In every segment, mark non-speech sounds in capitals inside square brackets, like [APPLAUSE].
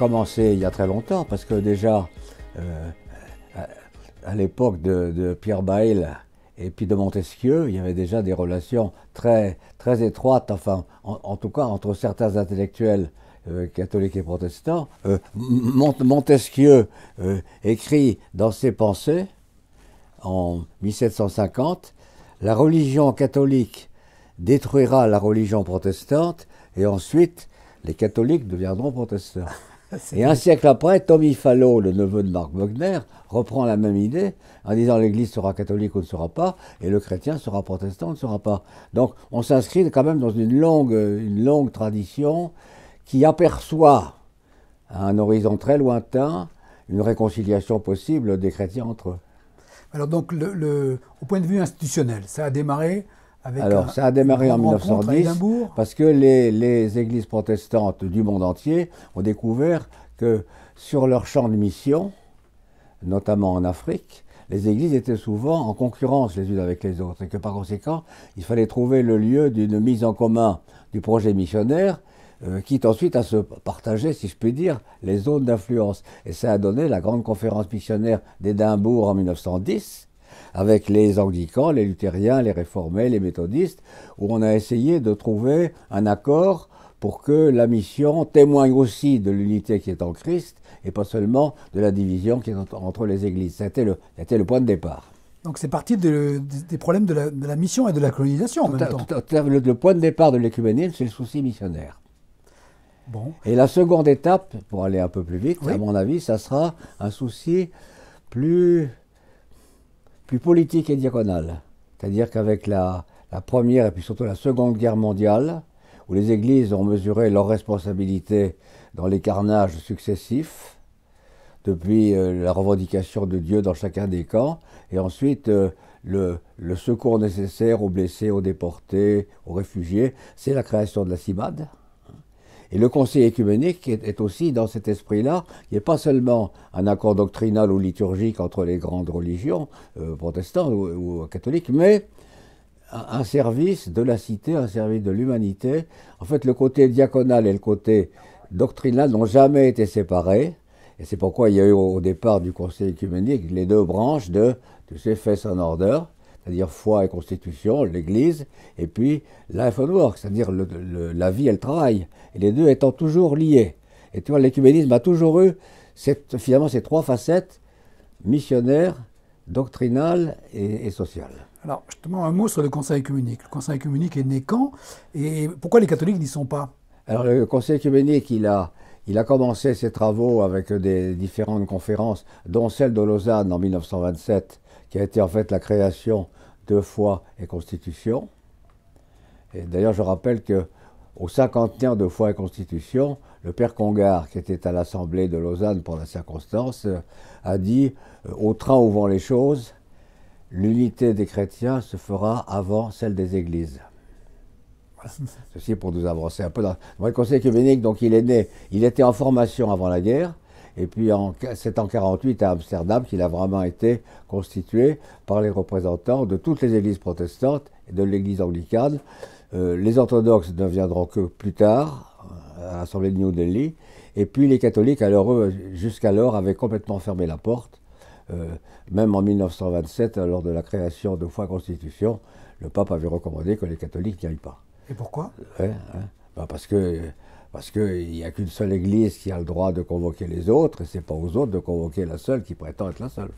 commencé il y a très longtemps, parce que déjà, euh, à, l'époque de, Pierre Bayle et puis de Montesquieu, il y avait déjà des relations très, très étroites, enfin, en, tout cas, entre certains intellectuels euh, catholiques et protestants. Euh, Montesquieu écrit dans ses pensées, en 1750, la religion catholique détruira la religion protestante et ensuite les catholiques deviendront protestants. [LAUGHS] Et un siècle après, Tommy Fallot, le neveu de Marc Wagner, reprend la même idée en disant l'Église sera catholique ou ne sera pas, et le chrétien sera protestant ou ne sera pas. Donc on s'inscrit quand même dans une longue, tradition qui aperçoit à un horizon très lointain une réconciliation possible des chrétiens entre eux. Alors donc, au point de vue institutionnel, ça a démarré alors, ça a démarré en 1910 parce que les, églises protestantes du monde entier ont découvert que sur leur champ de mission, notamment en Afrique, les églises étaient souvent en concurrence les unes avec les autres et que par conséquent, il fallait trouver le lieu d'une mise en commun du projet missionnaire, euh, quitte ensuite à se partager, si je puis dire, les zones d'influence. Et ça a donné la grande conférence missionnaire d'Édimbourg en 1910 avec les anglicans, les luthériens, les réformés, les méthodistes, où on a essayé de trouver un accord pour que la mission témoigne aussi de l'unité qui est en Christ et pas seulement de la division qui est entre les églises. C'était le, c'était le point de départ. Donc c'est parti des problèmes de la, mission et de la colonisation en même temps. Le, point de départ de l'écuménisme, c'est le souci missionnaire. Bon. Et la seconde étape, pour aller un peu plus vite, à mon avis, ça sera un souci plus puis politique et diagonale. C'est-à-dire qu'avec la, Première et puis surtout la Seconde Guerre mondiale, où les églises ont mesuré leurs responsabilités dans les carnages successifs, depuis euh, la revendication de Dieu dans chacun des camps, et ensuite euh, le, le, secours nécessaire aux blessés, aux déportés, aux réfugiés, c'est la création de la cimade. Et le Conseil écuménique est, aussi dans cet esprit-là, il n'est pas seulement un accord doctrinal ou liturgique entre les grandes religions, euh, protestantes ou, catholiques, mais un, service de la cité, un service de l'humanité. En fait, le côté diaconal et le côté doctrinal n'ont jamais été séparés. Et c'est pourquoi il y a eu au départ du Conseil écuménique les deux branches de, tu sais, en ordre c'est-à-dire foi et constitution, l'Église, et puis life and work, c'est-à-dire la vie et le travail, et les deux étant toujours liés. Et tu vois, l'écuménisme a toujours eu finalement ces trois facettes, missionnaire, doctrinale et, et Alors, justement, un mot sur le Conseil œcuménique. Le Conseil œcuménique est né quand et pourquoi les catholiques n'y sont pas Alors, le Conseil œcuménique, il a, il a commencé ses travaux avec des différentes conférences, dont celle de Lausanne en 1927, qui a été en fait la création de foi et constitution. Et d'ailleurs, je rappelle que au cinquantenaire de foi et constitution, le père Congar, qui était à l'Assemblée de Lausanne pour la circonstance, a dit euh, Au train où vont les choses, l'unité des chrétiens se fera avant celle des églises. [LAUGHS] Ceci pour nous avancer un peu dans. Le Conseil œcuménique, donc il est né, il était en formation avant la guerre, et puis c'est en 48 à Amsterdam qu'il a vraiment été constitué par les représentants de toutes les églises protestantes et de l'église anglicane. Euh, les orthodoxes ne viendront que plus tard, euh, à l'Assemblée de New Delhi. Et puis les catholiques, alors eux, jusqu'alors, avaient complètement fermé la porte. Euh, même en 1927, lors de la création de Foi Constitution, le pape avait recommandé que les catholiques n'y aillent pas. Et pourquoi hein. ben, Parce que parce qu'il n'y a qu'une seule Église qui a le droit de convoquer les autres, et ce n'est pas aux autres de convoquer la seule qui prétend être la seule.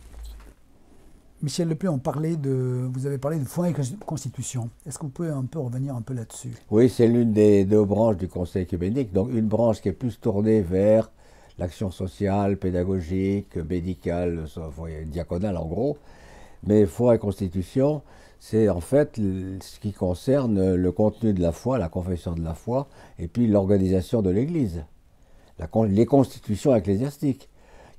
Michel Le on parlait de, vous avez parlé de foi et constitution. Est-ce que vous pouvez un peu revenir un peu là-dessus Oui, c'est l'une des deux branches du Conseil œcuménique, donc une branche qui est plus tournée vers l'action sociale, pédagogique, médicale, euh, diaconale en gros, mais foi et constitution, c'est en fait ce qui concerne le contenu de la foi, la confession de la foi, et puis l'organisation de l'Église, les constitutions ecclésiastiques,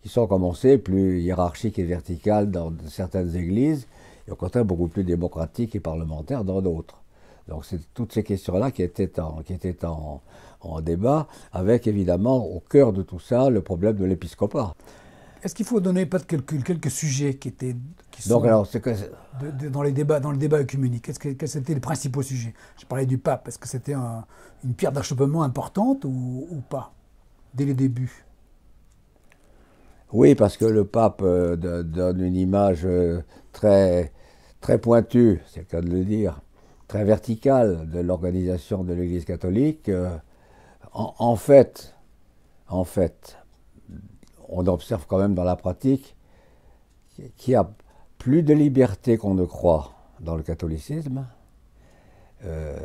qui sont commencées plus hiérarchiques et verticales dans certaines églises, et au contraire beaucoup plus démocratiques et parlementaires dans d'autres. Donc c'est toutes ces questions-là qui étaient, en, débat, avec évidemment au cœur de tout ça le problème de l'épiscopat. Est-ce qu'il faut donner, pas de calcul, quelques sujets qui étaient sont dans, les débats, dans le débat œcuménique Qu'est-ce Quels étaient les principaux sujets Je parlais du pape. Est-ce que c'était une pierre d'achoppement importante ou, pas, dès les débuts Oui, parce que le pape euh, donne une image euh, très, très pointue, c'est le cas de le dire, très verticale de l'organisation de l'Église catholique. Euh, en fait, en fait, on observe quand même dans la pratique qu'il y a plus de liberté qu'on ne croit dans le catholicisme, euh,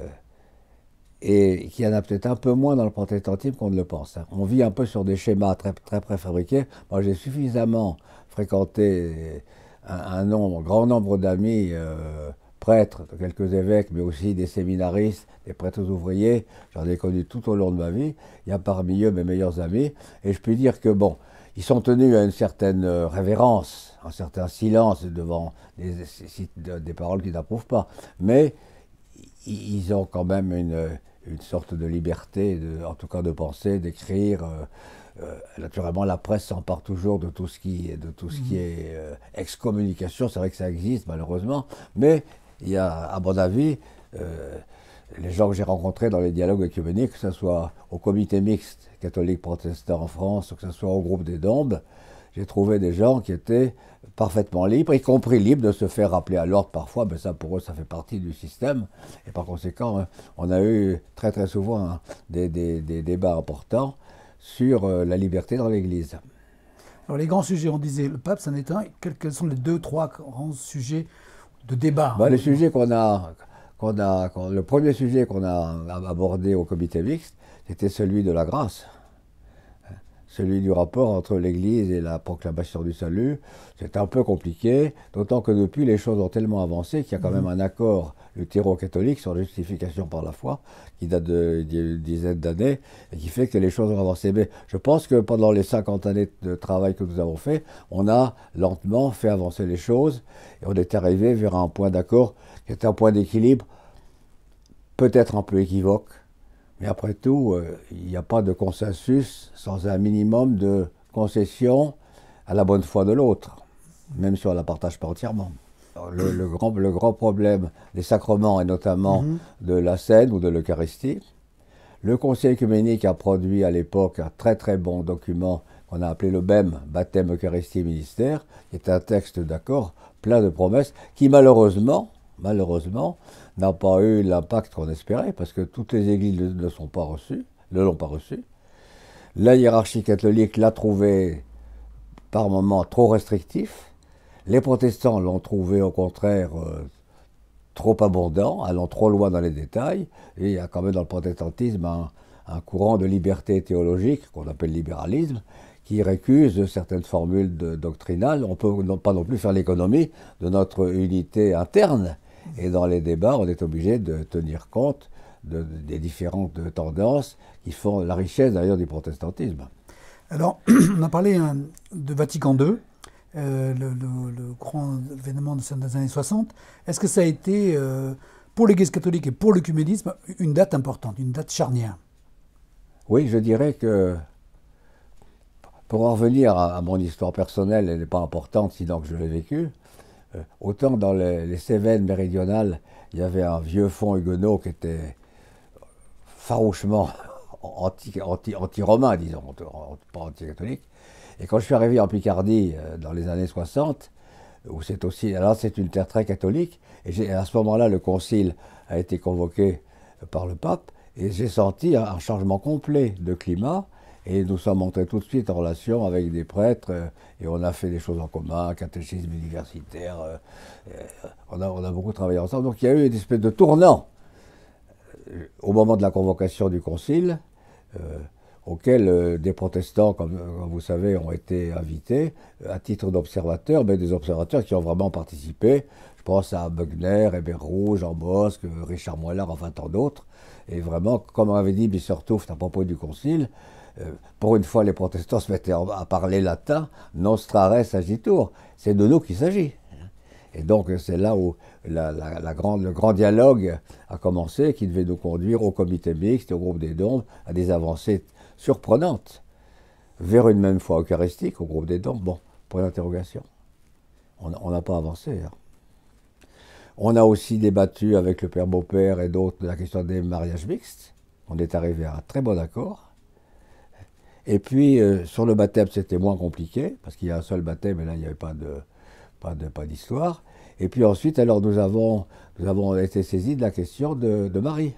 et qu'il y en a peut-être un peu moins dans le protestantisme qu'on ne le pense. Hein. On vit un peu sur des schémas très, très préfabriqués. Moi, j'ai suffisamment fréquenté un, grand nombre d'amis. Euh, prêtres, quelques évêques, mais aussi des séminaristes, des prêtres ouvriers. J'en ai connu tout au long de ma vie. Il y a parmi eux mes meilleurs amis. Et je peux dire que, bon, ils sont tenus à une certaine euh, révérence, un certain silence devant des, des paroles qu'ils n'approuvent pas. Mais ils ont quand même euh, une, sorte de liberté, de, en tout cas de penser, d'écrire. Euh, naturellement, la presse s'empare toujours de tout ce qui, de tout ce qui mhm. est excommunication. C'est vrai que ça existe, malheureusement. Mais il y a, à mon avis, les gens que j'ai rencontrés dans les dialogues œcuméniques, que ce soit au comité mixte catholique-protestant en France, que ce soit au groupe des Dombes, j'ai trouvé des gens qui étaient parfaitement libres, y compris libres de se faire rappeler à l'ordre parfois, mais ça pour eux ça fait partie du système. Et par conséquent, euh, on a eu très très souvent hein, des, débats importants sur euh, la liberté dans l'Église. Alors les grands sujets, on disait le pape, ça n'est un. Quels sont les deux, trois grands sujets de débat bah, Les sujets qu'on a, le premier sujet qu'on a abordé au comité mixte, c'était celui de la grâce, celui du rapport entre l'Église et la proclamation du salut. C'est un peu compliqué, d'autant que depuis les choses ont tellement avancé qu'il y a quand même un accord le luthéro-catholique sur la justification par la foi, qui date de, dizaine dizaines d'années, et qui fait que les choses ont avancé. Mais je pense que pendant les 50 années de travail que nous avons fait, on a lentement fait avancer les choses, et on est arrivé vers un point d'accord c'est un point d'équilibre, peut-être un peu équivoque, mais après tout, euh, il n'y a pas de consensus sans un minimum de concession à la bonne foi de l'autre, même si on ne la partage pas entièrement. Le, grand, problème des sacrements, et notamment mhm. de la scène ou de l'Eucharistie, le Conseil œcuménique a produit à l'époque un très très bon document qu'on a appelé le BEM, Baptême Eucharistie Ministère, qui est un texte d'accord plein de promesses qui malheureusement malheureusement, n'a pas eu l'impact qu'on espérait, parce que toutes les églises ne sont pas reçues, ne l'ont pas reçu. La hiérarchie catholique l'a trouvé par moments trop restrictif. Les protestants l'ont trouvé au contraire euh, trop abondant, allant trop loin dans les détails. Et il y a quand même dans le protestantisme un, courant de liberté théologique qu'on appelle libéralisme, qui récuse certaines formules doctrinales. On ne peut pas non plus faire l'économie de notre unité interne, et dans les débats, on est obligé de tenir compte des différentes tendances qui font la richesse d'ailleurs du protestantisme. Alors, [CLEARS THROAT] on a parlé hein, de Vatican II, euh, le, grand événement des années 60. Est-ce que ça a été, euh, pour l'Église catholique et pour l'œcuménisme, une date importante, une date charnière Oui, je dirais que, pour en revenir à, à mon histoire personnelle, elle n'est pas importante, sinon que je l'ai vécue, euh, autant dans les, Cévennes méridionales, il y avait un vieux fond huguenot qui était farouchement [LAUGHS] anti-romain, disons, pas anti-catholique. Et quand je suis arrivé en Picardie euh, dans les années 60, où c'est aussi, alors c'est une terre très catholique, et à ce moment-là, le concile a été convoqué par le pape, et j'ai senti un changement complet de climat. Et nous sommes entrés tout de suite en relation avec des prêtres euh, et on a fait des choses en commun, catéchisme universitaire. Euh, euh, on, a, on, a, beaucoup travaillé ensemble. Donc il y a eu une espèce de tournant au moment de la convocation du concile, auquel des protestants, comme, vous savez, ont été invités à titre d'observateurs, mais des observateurs qui ont vraiment participé. Je pense à Bugner, Hébert Rouge, Jean Bosque, Richard Moellard, enfin tant d'autres. Et vraiment, comme avait dit Bissertouf à propos du concile, euh, pour une fois, les protestants se mettaient à parler latin, nostra res agitur. C'est de nous qu'il s'agit. Hein. Et donc, c'est là où le grand dialogue a commencé, qui devait nous conduire au comité mixte, au groupe des dons, à des avancées surprenantes, vers une même foi eucharistique, au groupe des dons. Bon, point d'interrogation. On n'a pas avancé. Hein. On a aussi débattu avec le père Beaupère et d'autres de la question des mariages mixtes. On est arrivé à un très bon accord. Et puis, euh, sur le baptême, c'était moins compliqué, parce qu'il y a un seul baptême, et là, il n'y avait pas de pas d'histoire. et puis ensuite, alors, nous avons, nous avons été saisis de la question de, de Marie.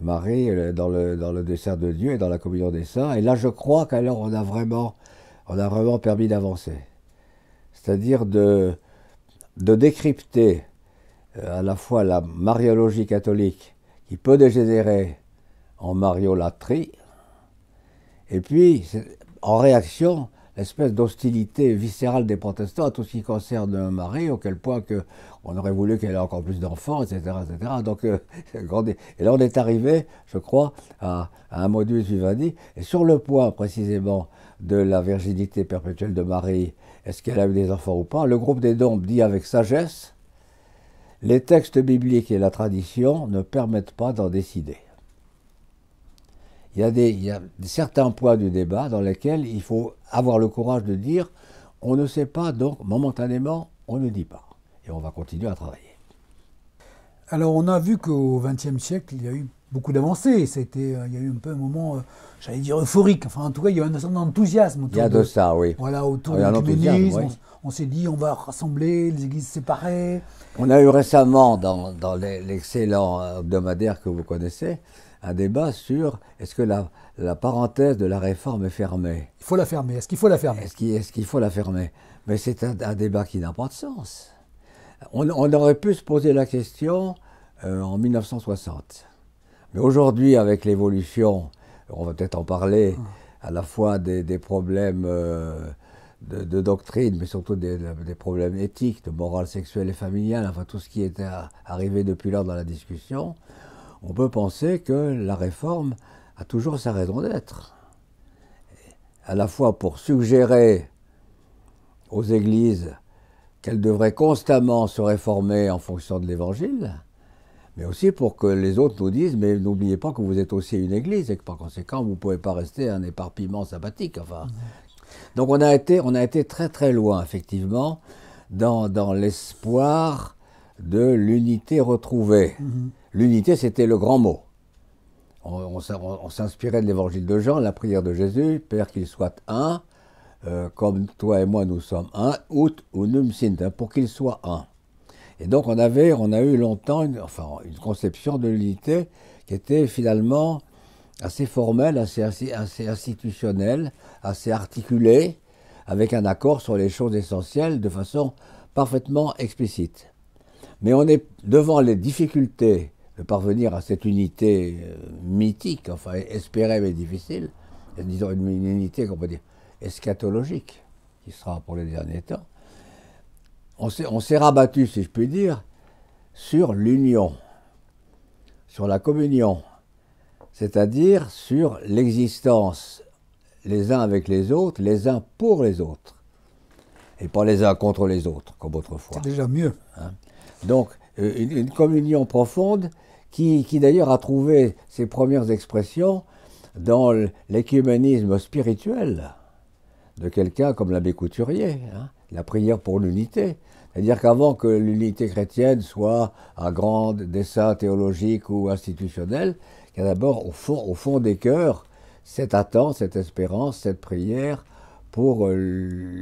Marie, dans le, dans le de Dieu et dans la communion des saints. Et là, je crois qu'alors, on a vraiment, on a vraiment permis d'avancer. C'est-à-dire de, de décrypter euh, à la fois la mariologie catholique qui peut dégénérer en mariolatrie, et puis, en réaction, l'espèce d'hostilité viscérale des protestants à tout ce qui concerne Marie, auquel point que on aurait voulu qu'elle ait encore plus d'enfants, etc., Donc, euh, [LAUGHS] et là, on est arrivé, je crois, à, un modus vivendi. Et sur le point, précisément, de la virginité perpétuelle de Marie, est-ce qu'elle a eu des enfants ou pas, le groupe des Dombes dit avec sagesse, les textes bibliques et la tradition ne permettent pas d'en décider. Il y, a des, certains points du débat dans lesquels il faut avoir le courage de dire on ne sait pas, donc momentanément, on ne dit pas. Et on va continuer à travailler. Alors on a vu qu'au XXe siècle, il y a eu beaucoup d'avancées. C'était, euh, il y a eu un peu un moment, euh, j'allais dire euphorique. Enfin, en tout cas, il y a eu un certain enthousiasme autour. Il y a de, ça, oui. Voilà, autour ah, du communisme. On, s'est dit, on va rassembler les églises séparées. On a eu récemment, dans, dans l'excellent hebdomadaire que vous connaissez, un débat sur est-ce que la, la, parenthèse de la réforme est fermée Il faut la fermer. Est-ce qu'il faut la fermer Est-ce qu'il faut la fermer Mais c'est un, débat qui n'a pas de sens. On, aurait pu se poser la question euh, en 1960. Mais aujourd'hui, avec l'évolution, on va peut-être en parler, ah. à la fois des, des problèmes euh, de, doctrine, mais surtout des, des, problèmes éthiques, de morale sexuelle et familiale, enfin tout ce qui est arrivé depuis lors dans la discussion on peut penser que la réforme a toujours sa raison d'être. À la fois pour suggérer aux églises qu'elles devraient constamment se réformer en fonction de l'Évangile, mais aussi pour que les autres nous disent, mais n'oubliez pas que vous êtes aussi une église et que par conséquent, vous ne pouvez pas rester un éparpillement sabbatique. Enfin. Donc on a, été, on a été très très loin, effectivement, dans, l'espoir de l'unité retrouvée. Mmh L'unité, c'était le grand mot. On, on, s'inspirait de l'évangile de Jean, la prière de Jésus, Père qu'il soit un, euh, comme toi et moi nous sommes un, ut unum sint, hein, pour qu'il soit un. Et donc on avait, on a eu longtemps, une, enfin une conception de l'unité qui était finalement assez formelle, assez institutionnelle, assez articulée, avec un accord sur les choses essentielles de façon parfaitement explicite. Mais on est devant les difficultés de parvenir à cette unité euh, mythique, enfin espérée mais difficile, disons une, unité qu'on peut dire eschatologique, qui sera pour les derniers temps, on s'est rabattu, si je puis dire, sur l'union, sur la communion, c'est-à-dire sur l'existence les uns avec les autres, les uns pour les autres, et pas les uns contre les autres, comme autrefois. C'est déjà mieux. Hein. Donc, euh, une, communion profonde qui, qui d'ailleurs a trouvé ses premières expressions dans l'écuménisme spirituel de quelqu'un comme l'abbé Couturier, hein, la prière pour l'unité. C'est-à-dire qu'avant que l'unité chrétienne soit un grand dessin théologique ou institutionnel, il y a d'abord au fond, au fond des cœurs cette attente, cette espérance, cette prière pour euh,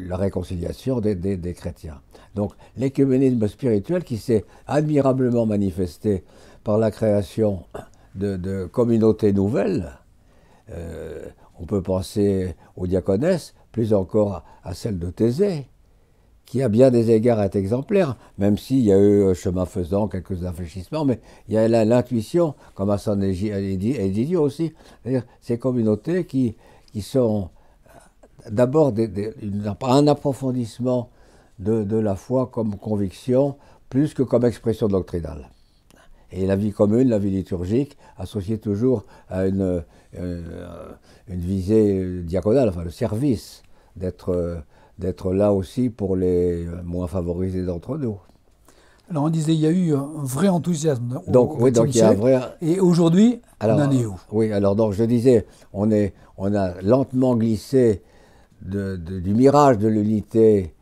la réconciliation des, des, des chrétiens. Donc l'écuménisme spirituel qui s'est admirablement manifesté par la création de, communautés nouvelles. Euh, on peut penser aux diaconesses, plus encore à, celle de Thésée, qui a bien des égards est exemplaire, même s'il y a eu chemin faisant, quelques infléchissements, mais il y a l'intuition, comme à San dit aussi, c'est-à-dire ces communautés qui, sont euh, d'abord un approfondissement de la foi comme conviction, plus que comme expression doctrinale. Et la vie commune, la vie liturgique, associée toujours à une, euh, une, visée diagonale, enfin le service, d'être, euh, d'être là aussi pour les moins favorisés d'entre nous. Alors on disait, il y a eu un vrai enthousiasme. donc, oui, donc il y a un vrai. Et aujourd'hui, on en est Oui, alors donc je disais, on, est, on a lentement glissé du mirage de l'unité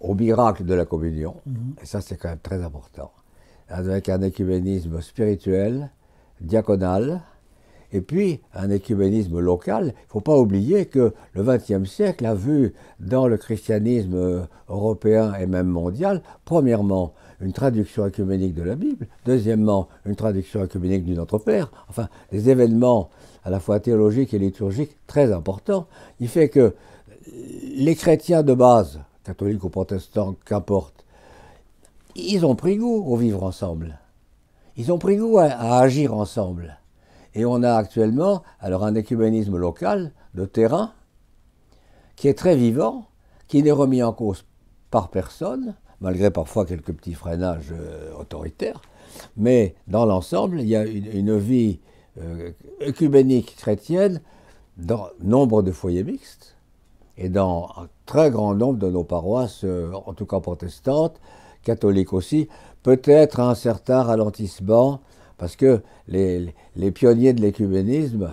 au, miracle de la communion. Mhm. Et ça, c'est quand même très important avec un écuménisme spirituel, diaconal, et puis un écuménisme local. Il ne faut pas oublier que le XXe siècle a vu dans le christianisme européen et même mondial, premièrement, une traduction écuménique de la Bible, deuxièmement, une traduction écuménique du Notre Père, enfin, des événements à la fois théologiques et liturgiques très importants. Il fait que les chrétiens de base, catholiques ou protestants, qu'importe, ils ont pris goût au vivre ensemble. Ils ont pris goût à, agir ensemble. Et on a actuellement alors un écuménisme local de terrain qui est très vivant, qui n'est remis en cause par personne, malgré parfois quelques petits freinages euh, autoritaires. Mais dans l'ensemble, il y a une, vie euh, chrétienne dans nombre de foyers mixtes et dans un très grand nombre de nos paroisses, euh, en tout cas protestantes, catholique aussi, peut-être un certain ralentissement, parce que les, pionniers de l'écuménisme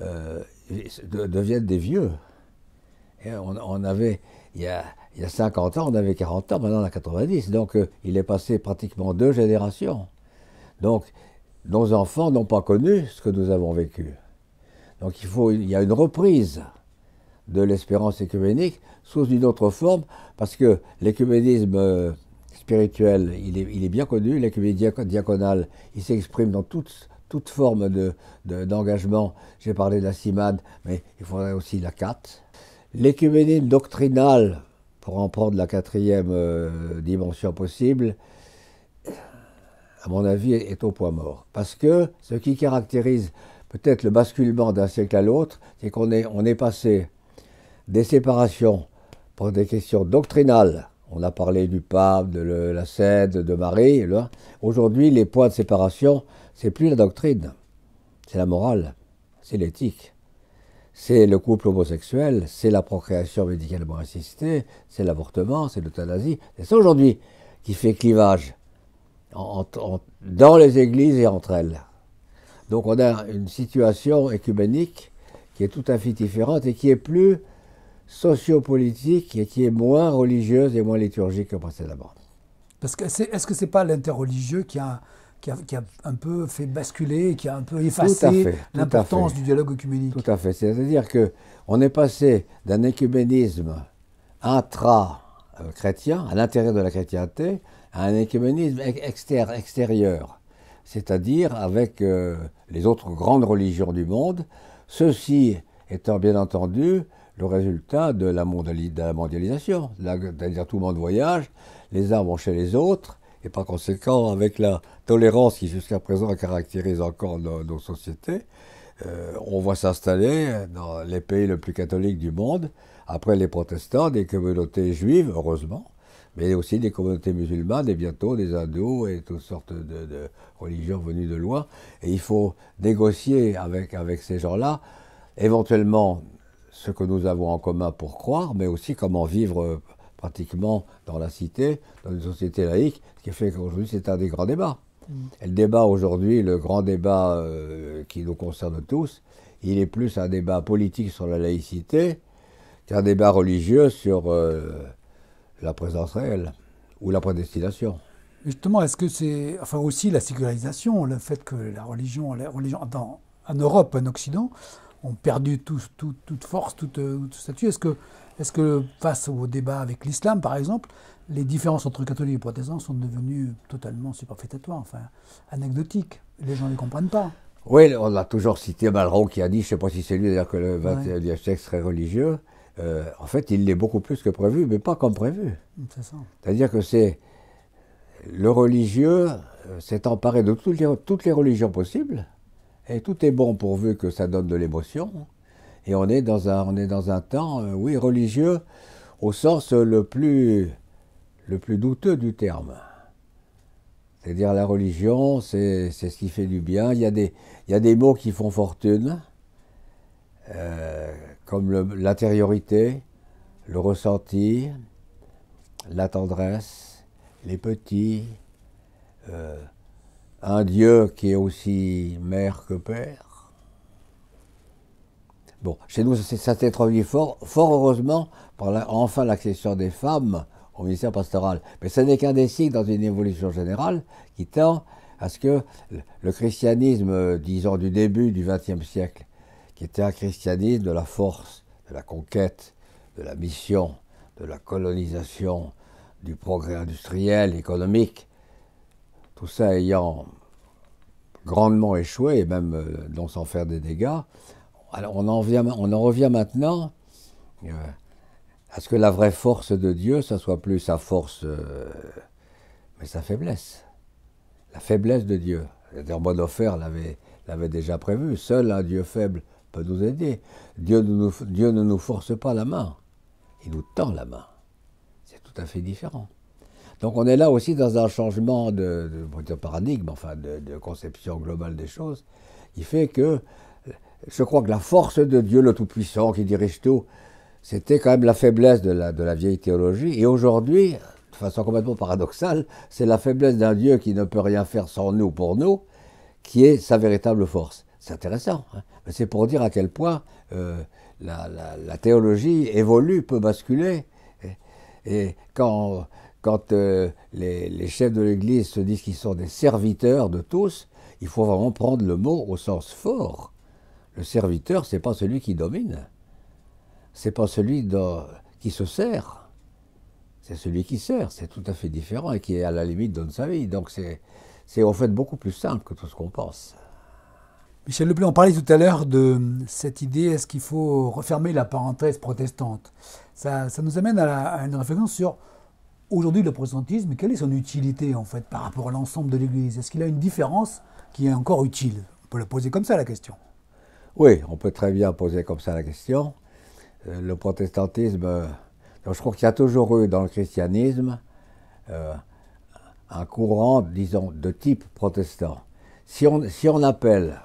euh, deviennent des vieux. Et on, avait, il y, a, il y, a, 50 ans, on avait 40 ans, maintenant on a 90, donc euh, il est passé pratiquement deux générations. Donc nos enfants n'ont pas connu ce que nous avons vécu. Donc il, faut, il y a une reprise de l'espérance écuménique sous une autre forme, parce que l'écuménisme euh, spirituel, il est, bien connu, l'écuménie diaconale, il s'exprime dans toutes toute forme d'engagement. J'ai parlé de la cimade, mais il faudrait aussi la CAT. L'écuménie doctrinal, pour en prendre la quatrième euh, dimension possible, à mon avis, est au point mort. Parce que ce qui caractérise peut-être le basculement d'un siècle à l'autre, c'est qu'on est, est passé des séparations pour des questions doctrinales, on a parlé du pape, de la cède, de Marie. Aujourd'hui, les points de séparation, c'est plus la doctrine, c'est la morale, c'est l'éthique. C'est le couple homosexuel, c'est la procréation médicalement assistée, c'est l'avortement, c'est l'euthanasie. C'est ça aujourd'hui qui fait clivage dans les églises et entre elles. Donc on a une situation écuménique qui est tout à fait différente et qui est plus sociopolitique et qui est moins religieuse et moins liturgique que précédemment. Parce que est-ce que c'est pas l'interreligieux qui a, qui a, qui a, un peu fait basculer, qui a un peu effacé l'importance du dialogue œcuménique Tout à fait. C'est-à-dire que on est passé d'un écuménisme intra-chrétien, euh, à l'intérieur de la chrétienté, à un écuménisme extérieur, c'est-à-dire avec euh, les autres grandes religions du monde, ceci étant bien entendu le résultat de la, mondialisation. C'est-à-dire tout le monde voyage, les uns vont chez les autres, et par conséquent, avec la tolérance qui jusqu'à présent caractérise encore nos, sociétés, euh, on voit s'installer dans les pays les plus catholiques du monde, après les protestants, des communautés juives, heureusement, mais aussi des communautés musulmanes et bientôt des hindous et toutes sortes de, religions venues de loin. Et il faut négocier avec, avec ces gens-là, éventuellement ce que nous avons en commun pour croire, mais aussi comment vivre euh, pratiquement dans la cité, dans une société laïque, ce qui fait qu'aujourd'hui c'est un des grands débats. Mm. Et le débat aujourd'hui, le grand débat euh, qui nous concerne tous, il est plus un débat politique sur la laïcité qu'un débat religieux sur euh, la présence réelle ou la prédestination. Justement, est-ce que c'est. Enfin, aussi la sécurisation, le fait que la religion, la religion en Europe, en Occident, ont perdu toute force, toute, euh, statut. Est-ce que, est que face au débat avec l'islam, par exemple, les différences entre catholiques et protestants sont devenues totalement superfétatoires, enfin anecdotiques Les gens ne les comprennent pas. Oui, on a toujours cité Malraux qui a dit, je ne sais pas si c'est lui que le 21 siècle serait religieux. Euh, en fait, il l'est beaucoup plus que prévu, mais pas comme prévu. Mm, C'est-à-dire que c'est le religieux euh, s'est emparé de toutes les religions possibles et tout est bon pourvu que ça donne de l'émotion. Et on est dans un, on est dans un temps, euh, oui, religieux, au sens le plus, le plus douteux du terme. C'est-à-dire la religion, c'est ce qui fait du bien. Il y a des, il des mots qui font fortune, euh, comme l'intériorité, le, ressenti, la tendresse, les petits. Euh, un Dieu qui est aussi mère que père. Bon, chez nous, ça s'est traduit fort, fort heureusement par enfin l'accession des femmes au ministère pastoral. Mais ce n'est qu'un des signes dans une évolution générale qui tend à ce que le christianisme, disons, du début du XXe siècle, qui était un christianisme de la force, de la conquête, de la mission, de la colonisation, du progrès industriel, économique, tout ça ayant grandement échoué, et même dans euh, sans faire des dégâts. Alors on en, revient maintenant euh, à ce que la vraie force de Dieu, ça soit plus sa force, euh, mais sa faiblesse. La faiblesse de Dieu. Bonne Bonhoeffer l'avait déjà prévu. Seul un Dieu faible peut nous aider. Dieu ne nous force pas la main. Il nous tend la main. C'est tout à fait différent. Donc on est là aussi dans un changement de, paradigme, enfin de, conception globale des choses, qui fait que euh, je crois que la force de Dieu le Tout-Puissant qui dirige tout, c'était quand même la faiblesse de la, vieille théologie. Et aujourd'hui, de façon complètement paradoxale, c'est la faiblesse d'un Dieu qui ne peut rien faire sans nous, pour nous, qui est sa véritable force. C'est intéressant. Hein c'est pour dire à quel point euh, la, théologie évolue, peut basculer. et quand quand euh, les, chefs de l'Église se disent qu'ils sont des serviteurs de tous, il faut vraiment prendre le mot au sens fort. Le serviteur, c'est pas celui qui domine, c'est pas celui qui se sert, c'est celui qui sert. C'est tout à fait différent et qui est à la limite de sa vie. Donc c'est c'est en fait beaucoup plus simple que tout ce qu'on pense. Michel Leblanc, on parlait tout à l'heure de cette idée, est-ce qu'il faut refermer la parenthèse protestante ça, nous amène à une réflexion sur Aujourd'hui, le protestantisme, quelle est son utilité en fait par rapport à l'ensemble de l'Église Est-ce qu'il a une différence qui est encore utile On peut le poser comme ça la question. Oui, on peut très bien poser comme ça la question. Euh, le protestantisme, euh, je crois qu'il y a toujours eu dans le christianisme euh, un courant, disons, de type protestant. Si on, si on appelle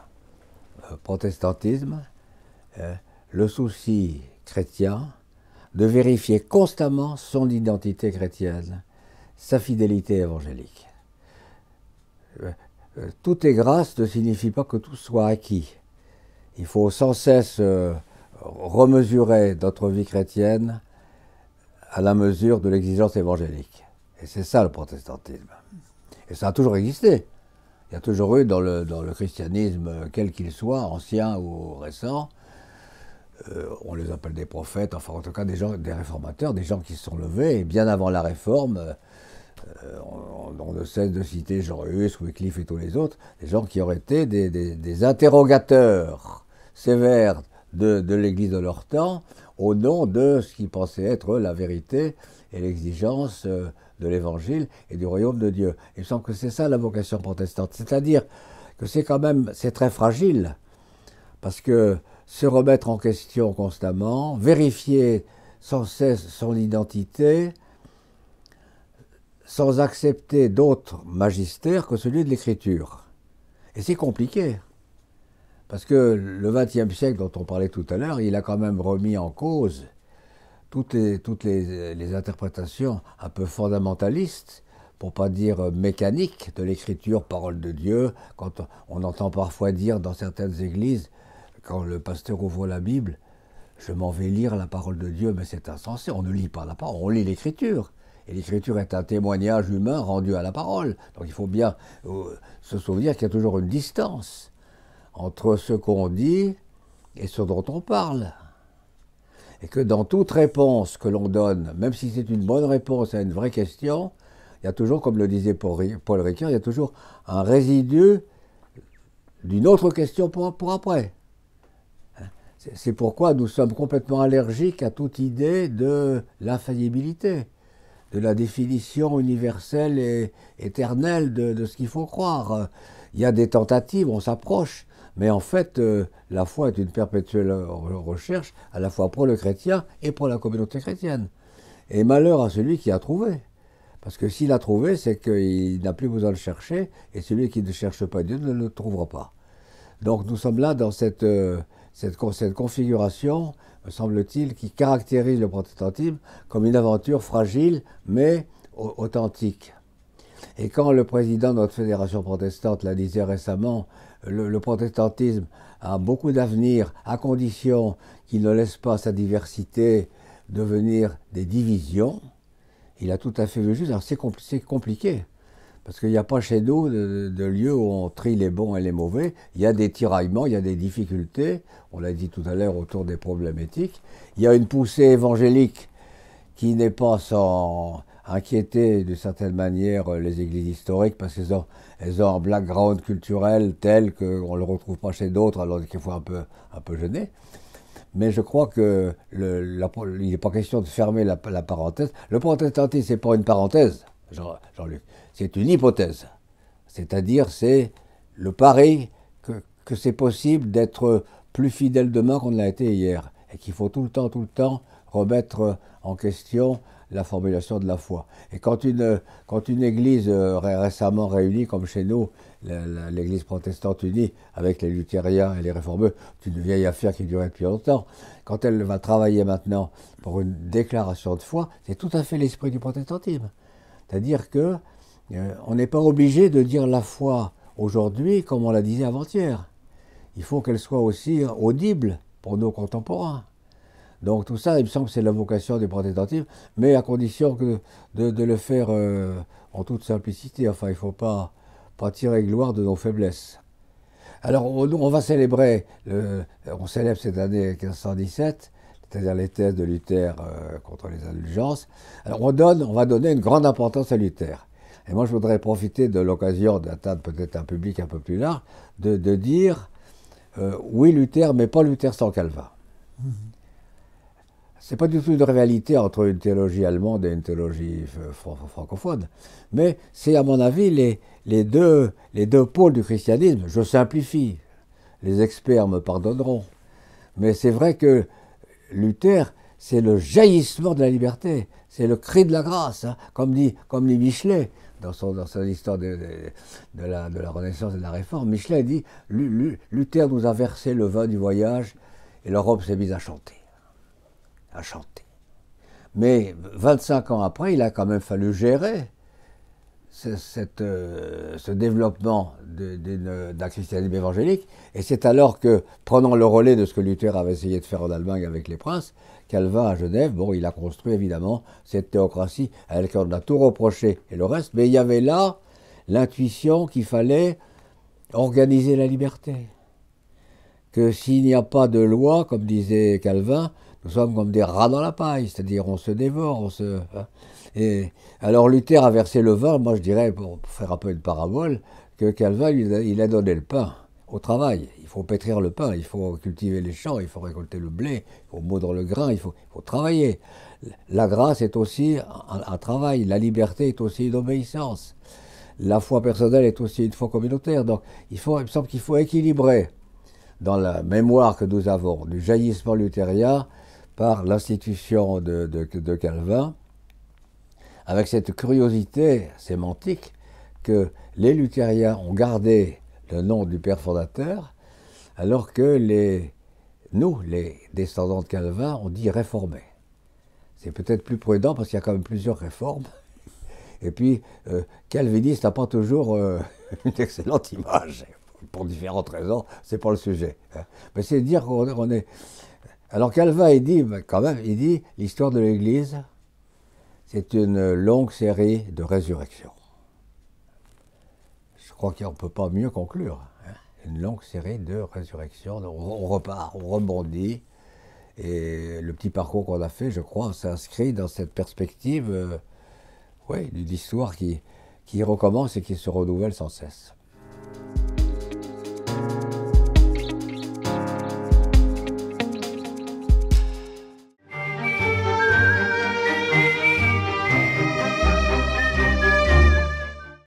protestantisme le souci chrétien, de vérifier constamment son identité chrétienne, sa fidélité évangélique. Euh, euh, tout est grâce ne signifie pas que tout soit acquis. Il faut sans cesse euh, remesurer notre vie chrétienne à la mesure de l'exigence évangélique. Et c'est ça le protestantisme. Et ça a toujours existé. Il y a toujours eu dans le, christianisme, quel qu'il soit, ancien ou récent, euh, on les appelle des prophètes, enfin en tout cas des gens, des réformateurs, des gens qui se sont levés, et bien avant la réforme, euh, euh, on, ne cesse de citer Jean Hus, Wycliffe et tous les autres, des gens qui auraient été des, interrogateurs sévères de, l'Église de leur temps, au nom de ce qu'ils pensaient être la vérité et l'exigence de l'Évangile et du royaume de Dieu. Il me semble que c'est ça la vocation protestante, c'est-à-dire que c'est quand même, c'est très fragile, parce que se remettre en question constamment, vérifier sans cesse son identité, sans accepter d'autres magistères que celui de l'écriture. Et c'est compliqué. Parce que le XXe siècle dont on parlait tout à l'heure, il a quand même remis en cause toutes les, toutes les, interprétations un peu fondamentalistes, pour pas dire mécaniques, de l'écriture, parole de Dieu, quand on entend parfois dire dans certaines églises, quand le pasteur ouvre la Bible, je m'en vais lire la parole de Dieu, mais c'est insensé, on ne lit pas la parole, on lit l'écriture. Et l'écriture est un témoignage humain rendu à la parole. Donc il faut bien euh, se souvenir qu'il y a toujours une distance entre ce qu'on dit et ce dont on parle. Et que dans toute réponse que l'on donne, même si c'est une bonne réponse à une vraie question, il y a toujours, comme le disait Paul Ricoeur, il y a toujours un résidu d'une autre question pour après. C'est pourquoi nous sommes complètement allergiques à toute idée de l'infaillibilité, de la définition universelle et éternelle de, ce qu'il faut croire. Il y a des tentatives, on s'approche, mais en fait, euh, la foi est une perpétuelle recherche, à la fois pour le chrétien et pour la communauté chrétienne. Et malheur à celui qui a trouvé. Parce que s'il a trouvé, c'est qu'il n'a plus besoin de chercher, et celui qui ne cherche pas Dieu ne le trouvera pas. Donc nous sommes là dans cette... Euh, cette, configuration, me semble-t-il, qui caractérise le protestantisme comme une aventure fragile mais authentique. Et quand le président de notre fédération protestante l'a disait récemment, le, protestantisme a beaucoup d'avenir à condition qu'il ne laisse pas sa diversité devenir des divisions, il a tout à fait vu juste. Alors c'est compliqué. Parce qu'il n'y a pas chez nous de, lieu où on trie les bons et les mauvais. Il y a des tiraillements, il y a des difficultés. On l'a dit tout à l'heure autour des problèmes éthiques. Il y a une poussée évangélique qui n'est pas sans inquiéter de certaine manière les églises historiques parce qu'elles ont, un background culturel tel qu'on ne le retrouve pas chez d'autres, alors qu'il faut un peu, un peu gêner. Mais je crois que il n'est pas question de fermer la, parenthèse. Le protestantisme, ce n'est pas une parenthèse, Jean-Luc. jean luc c'est une hypothèse. C'est-à-dire, c'est le pari que, c'est possible d'être plus fidèle demain qu'on ne l'a été hier, et qu'il faut tout le temps, tout le temps remettre en question la formulation de la foi. Et quand une, quand une église euh, récemment réunie, comme chez nous, l'église protestante unie, avec les luthériens et les réformeux, c'est une vieille affaire qui durait depuis longtemps, quand elle va travailler maintenant pour une déclaration de foi, c'est tout à fait l'esprit du protestantisme. C'est-à-dire que euh, on n'est pas obligé de dire la foi aujourd'hui comme on la disait avant-hier. Il faut qu'elle soit aussi audible pour nos contemporains. Donc tout ça, il me semble c'est la vocation du protestantisme, mais à condition de, le faire euh, en toute simplicité. Enfin, il ne faut pas, tirer gloire de nos faiblesses. Alors, on, va célébrer, on célèbre cette année 1517, c'est-à-dire les thèses de Luther euh, contre les indulgences. Alors, on va donner une grande importance à Luther. Et moi, je voudrais profiter de l'occasion d'atteindre peut-être un public un peu plus large, de, dire euh, oui, Luther, mais pas Luther sans Calvin. Ce mhm. n'est C'est pas du tout une rivalité entre une théologie allemande et une théologie euh, francophone, mais c'est à mon avis les, les, deux, les deux pôles du christianisme. Je simplifie, les experts me pardonneront, mais c'est vrai que Luther, c'est le jaillissement de la liberté, c'est le cri de la grâce, hein, comme dit, comme dit Michelet dans, son, histoire de, la, Renaissance et de la Réforme, a dit Luther nous a versé le vin du voyage et l'Europe s'est mise à chanter. À chanter. Mais 25 ans après, il a quand même fallu gérer ce, euh, ce développement d'un christianisme évangélique. Et c'est alors que, prenant le relais de ce que Luther avait essayé de faire en Allemagne avec les princes, Calvin à Genève, bon, il a construit évidemment cette théocratie à laquelle on a tout reproché et le reste, mais il y avait là l'intuition qu'il fallait organiser la liberté. Que s'il n'y a pas de loi, comme disait Calvin, nous sommes comme des rats dans la paille, c'est-à-dire on se dévore, on se. Hein. Et alors Luther a versé le vin, moi je dirais, pour faire un peu une parabole, que Calvin, il a donné le pain au travail. Il faut pétrir le pain, il faut cultiver les champs, il faut récolter le blé, il faut moudre le grain, il faut, travailler. La grâce est aussi un, travail, la liberté est aussi une obéissance, la foi personnelle est aussi une foi communautaire. Donc il, faut, me semble qu'il faut équilibrer dans la mémoire que nous avons du jaillissement luthérien par l'institution de, de Calvin, avec cette curiosité sémantique que les luthériens ont gardé le nom du père fondateur, alors que les, nous, les descendants de Calvin, on dit réformés. C'est peut-être plus prudent parce qu'il y a quand même plusieurs réformes. Et puis, euh, calviniste n'a pas toujours euh, [LAUGHS] une excellente image, pour différentes raisons, c'est pas le sujet. Hein. Mais c'est dire qu'on est... Alors Calvin, il dit, quand même, il dit, l'histoire de l'Église, c'est une longue série de résurrections. Je crois qu'on ne peut pas mieux conclure. Hein. Une longue série de résurrections. On repart, on rebondit. Et le petit parcours qu'on a fait, je crois, s'inscrit dans cette perspective euh, d'une histoire qui, qui recommence et qui se renouvelle sans cesse.